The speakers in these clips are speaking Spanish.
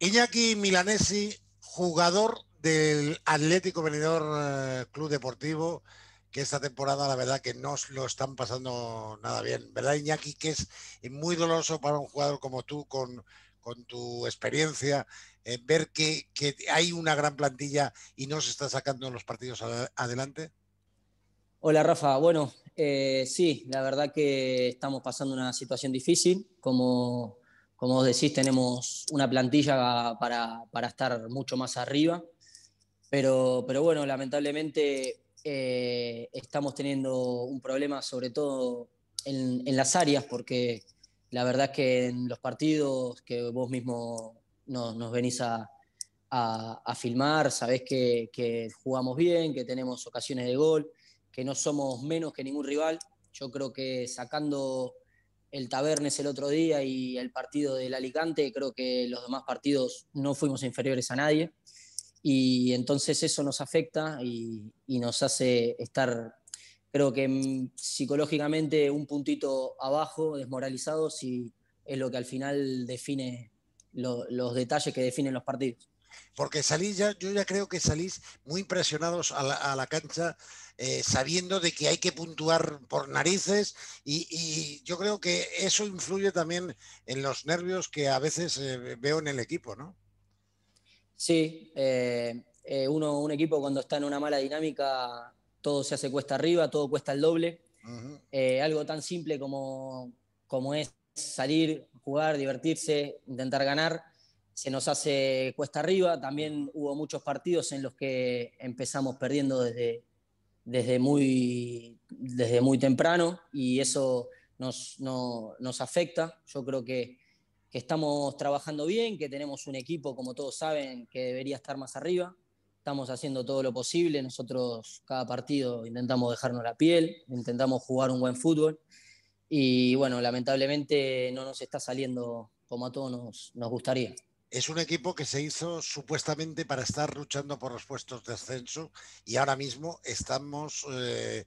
Iñaki Milanesi, jugador del Atlético Venidor eh, Club Deportivo, que esta temporada la verdad que no lo están pasando nada bien. ¿Verdad, Iñaki? Que es muy doloroso para un jugador como tú, con, con tu experiencia, eh, ver que, hay una gran plantilla y no se está sacando los partidos adelante. Hola, Rafa. Bueno, eh, sí, la verdad que estamos pasando una situación difícil, como como vos decís, tenemos una plantilla para, estar mucho más arriba. Pero, pero bueno, lamentablemente eh, estamos teniendo un problema, sobre todo en, las áreas, porque la verdad es que en los partidos que vos mismo nos, venís a, filmar, sabés que jugamos bien, que tenemos ocasiones de gol, que no somos menos que ningún rival. Yo creo que sacando el Tabernes el otro día y el partido del Alicante, creo que los demás partidos no fuimos inferiores a nadie. Y entonces eso nos afecta y, nos hace estar, creo que mm, psicológicamente, un puntito abajo, desmoralizados, y es lo que al final define los detalles que definen los partidos porque salís ya, yo ya creo que salís muy impresionados a la, cancha eh, sabiendo de que hay que puntuar por narices y, yo creo que eso influye también en los nervios que a veces eh, veo en el equipo, ¿no? Sí, eh, uno, un equipo cuando está en una mala dinámica, todo se hace cuesta arriba, todo cuesta el doble. algo tan simple como es salir, jugar, divertirse, intentar ganar se nos hace cuesta arriba. También hubo muchos partidos en los que empezamos perdiendo desde, desde, muy, desde muy temprano y eso nos, nos afecta. Yo creo que, estamos trabajando bien, que tenemos un equipo, como todos saben, que debería estar más arriba. Estamos haciendo todo lo posible. Nosotros cada partido intentamos dejarnos la piel, intentamos jugar un buen fútbol. Y bueno, lamentablemente no nos está saliendo como a todos nos, nos gustaría es un equipo que se hizo supuestamente para estar luchando por los puestos de ascenso y ahora mismo estamos eh,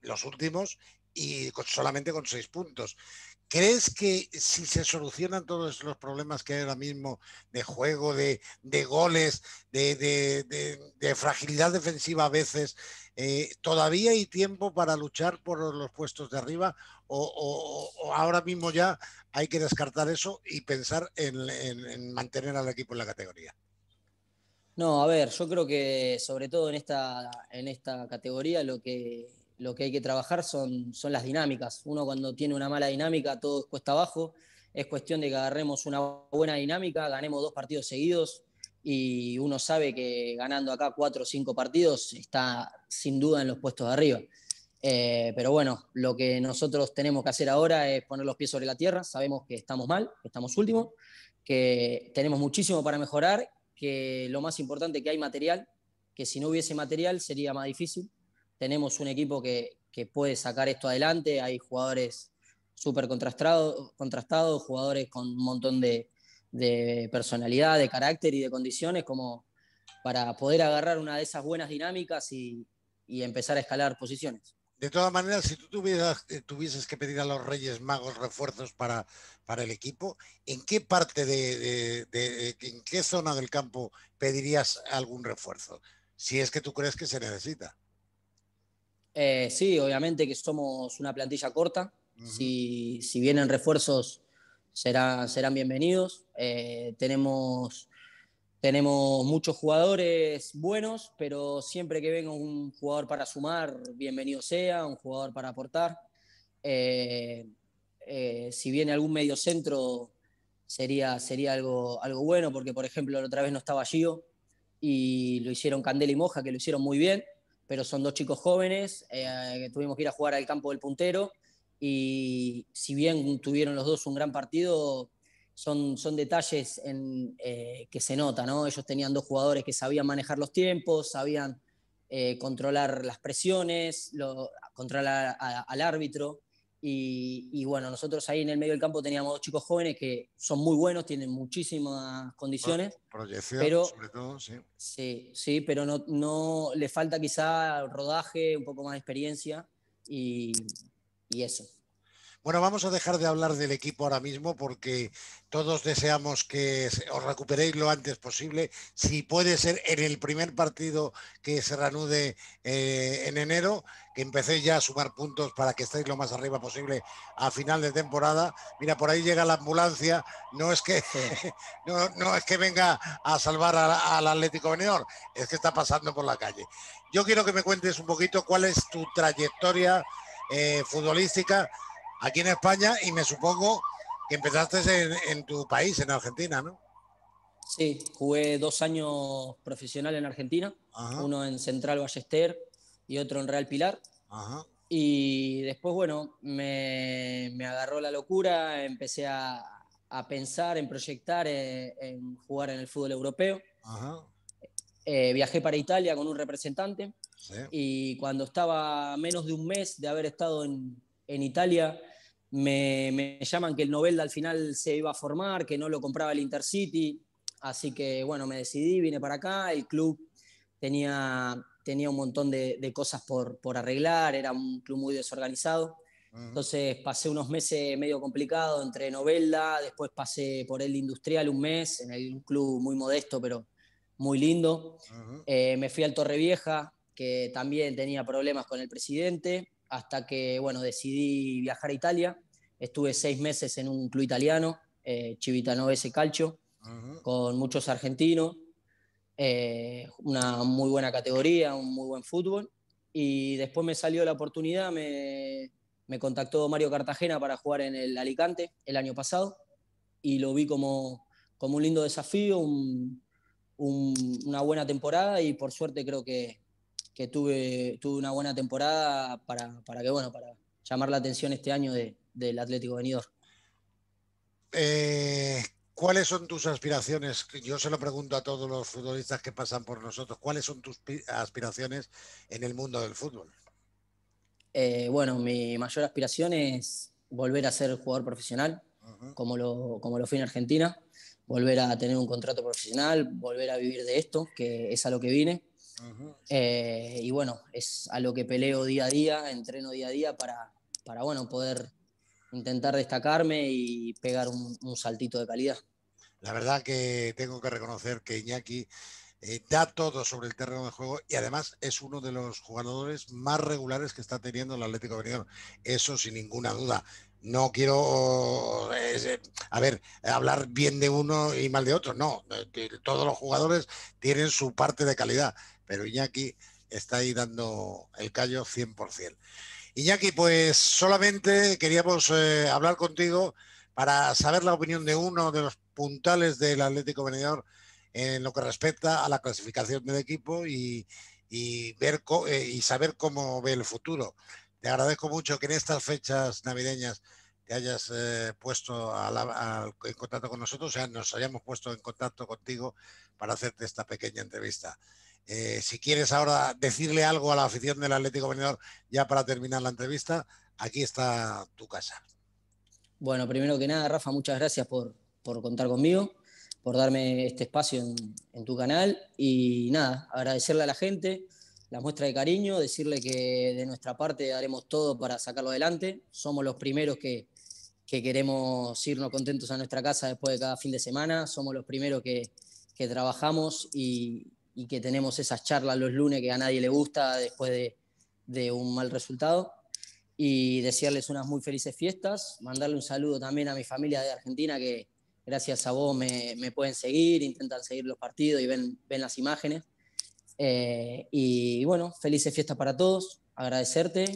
los últimos y solamente con seis puntos. ¿Crees que si se solucionan todos los problemas que hay ahora mismo de juego, de, goles, de, fragilidad defensiva a veces, eh, todavía hay tiempo para luchar por los puestos de arriba o, ahora mismo ya hay que descartar eso y pensar en, en mantener al equipo en la categoría? No, a ver, yo creo que sobre todo en esta, en esta categoría lo que lo que hay que trabajar son, son las dinámicas. Uno cuando tiene una mala dinámica, todo cuesta abajo. Es cuestión de que agarremos una buena dinámica, ganemos dos partidos seguidos y uno sabe que ganando acá cuatro o cinco partidos está sin duda en los puestos de arriba. Eh, pero bueno, lo que nosotros tenemos que hacer ahora es poner los pies sobre la tierra. Sabemos que estamos mal, que estamos últimos, que tenemos muchísimo para mejorar, que lo más importante que hay material, que si no hubiese material sería más difícil tenemos un equipo que, puede sacar esto adelante, hay jugadores súper contrastados, contrastados, jugadores con un montón de, personalidad, de carácter y de condiciones como para poder agarrar una de esas buenas dinámicas y, empezar a escalar posiciones. De todas maneras, si tú tuvieras, eh, tuvieses que pedir a los Reyes Magos refuerzos para, para el equipo, ¿en qué parte en qué zona del campo pedirías algún refuerzo? Si es que tú crees que se necesita. Eh, sí, obviamente que somos una plantilla corta. si, vienen refuerzos, serán, serán bienvenidos. Eh, tenemos, tenemos muchos jugadores buenos, pero siempre que venga un jugador para sumar, bienvenido sea, un jugador para aportar. Eh, si viene algún medio centro, sería, sería algo, algo bueno, porque por ejemplo la otra vez no estaba Gio y lo hicieron Candela y Moja, que lo hicieron muy bien pero son dos chicos jóvenes, eh, que tuvimos que ir a jugar al campo del puntero y si bien tuvieron los dos un gran partido, son, son detalles en, eh, que se nota, ¿no? Ellos tenían dos jugadores que sabían manejar los tiempos, sabían eh, controlar las presiones, controlar al árbitro, y, bueno, nosotros ahí en el medio del campo teníamos dos chicos jóvenes que son muy buenos, tienen muchísimas condiciones. pero, sí. Sí, sí pero no, no le falta quizá rodaje, un poco más de experiencia y eso. Bueno, vamos a dejar de hablar del equipo ahora mismo porque todos deseamos que os recuperéis lo antes posible. Si puede ser en el primer partido que se reanude eh, en enero, que empecéis ya a sumar puntos para que estéis lo más arriba posible a final de temporada. Mira, por ahí llega la ambulancia. No es que, no, es que venga a salvar al Atlético Menor, es que está pasando por la calle. Yo quiero que me cuentes un poquito cuál es tu trayectoria eh, futbolística aquí en España y me supongo que empezaste en, tu país, en Argentina, ¿no? Sí, jugué dos años profesional en Argentina, uno en Central Ballester y otro en Real Pilar. Y después, bueno, me, me, agarró la locura, empecé a, a pensar, en proyectar, eh, en, jugar en el fútbol europeo. Eh, viajé para Italia con un representante y cuando estaba menos de un mes de haber estado en, en Italia, me, llaman que el Novelda al final se iba a formar, que no lo compraba el Intercity, así que bueno, me decidí, vine para acá, el club tenía, un montón de, cosas por, arreglar, era un club muy desorganizado, entonces pasé unos meses medio complicado entre Novelda, después pasé por el Industrial un mes, en el, un club muy modesto, pero muy lindo, eh, me fui al Torrevieja, que también tenía problemas con el presidente, hasta que, bueno, decidí viajar a Italia. Estuve seis meses en un club italiano, eh, ese Calcio, con muchos argentinos, eh, una muy buena categoría, un muy buen fútbol. Y después me salió la oportunidad, me, contactó Mario Cartagena para jugar en el Alicante el año pasado y lo vi como, un lindo desafío, una buena temporada y por suerte creo que, que tuve, tuve una buena temporada para, que, bueno, para llamar la atención este año del Atlético Venidor. Eh, ¿Cuáles son tus aspiraciones? Yo se lo pregunto a todos los futbolistas que pasan por nosotros. ¿Cuáles son tus aspiraciones en el mundo del fútbol? Eh, bueno, mi mayor aspiración es volver a ser jugador profesional, como, lo, como lo fui en Argentina, volver a tener un contrato profesional, volver a vivir de esto, que es a lo que vine. Eh, y bueno, es a lo que peleo día a día, entreno día a día para, para bueno, poder intentar destacarme y pegar un, saltito de calidad. La verdad que tengo que reconocer que Iñaki eh, da todo sobre el terreno de juego y además es uno de los jugadores más regulares que está teniendo el Atlético de Madrid Eso sin ninguna duda no quiero, eh, eh, a ver, hablar bien de uno y mal de otro, no, eh, todos los jugadores tienen su parte de calidad, pero Iñaki está ahí dando el callo 100%. Iñaki, pues solamente queríamos hablar contigo para saber la opinión de uno de los puntales del Atlético Benidorm en lo que respecta a la clasificación del equipo y, ver, y saber cómo ve el futuro. Te agradezco mucho que en estas fechas navideñas te hayas eh, puesto en contacto con nosotros, o sea, nos hayamos puesto en contacto contigo para hacerte esta pequeña entrevista. Eh, si quieres ahora decirle algo a la afición del Atlético Venidor, ya para terminar la entrevista, aquí está tu casa. Bueno, primero que nada, Rafa, muchas gracias por, contar conmigo, por darme este espacio en, en tu canal y nada, agradecerle a la gente, la muestra de cariño, decirle que de nuestra parte haremos todo para sacarlo adelante. Somos los primeros que, queremos irnos contentos a nuestra casa después de cada fin de semana, somos los primeros que, trabajamos y, que tenemos esas charlas los lunes que a nadie le gusta después de, un mal resultado. Y desearles unas muy felices fiestas, mandarle un saludo también a mi familia de Argentina que gracias a vos me, pueden seguir, intentan seguir los partidos y ven, ven las imágenes. Eh, y bueno, felices fiestas para todos, agradecerte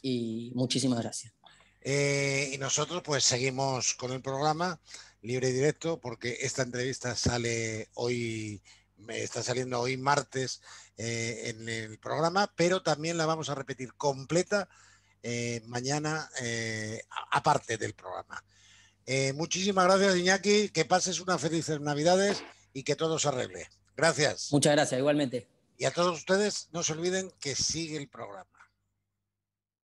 y muchísimas gracias. Eh, y nosotros pues seguimos con el programa libre y directo porque esta entrevista sale hoy, está saliendo hoy martes eh, en el programa, pero también la vamos a repetir completa mañana aparte del programa. muchísimas gracias Iñaki, que pases unas felices navidades y que todo se arregle. Gracias. Muchas gracias, igualmente. Y a todos ustedes, no se olviden que sigue el programa.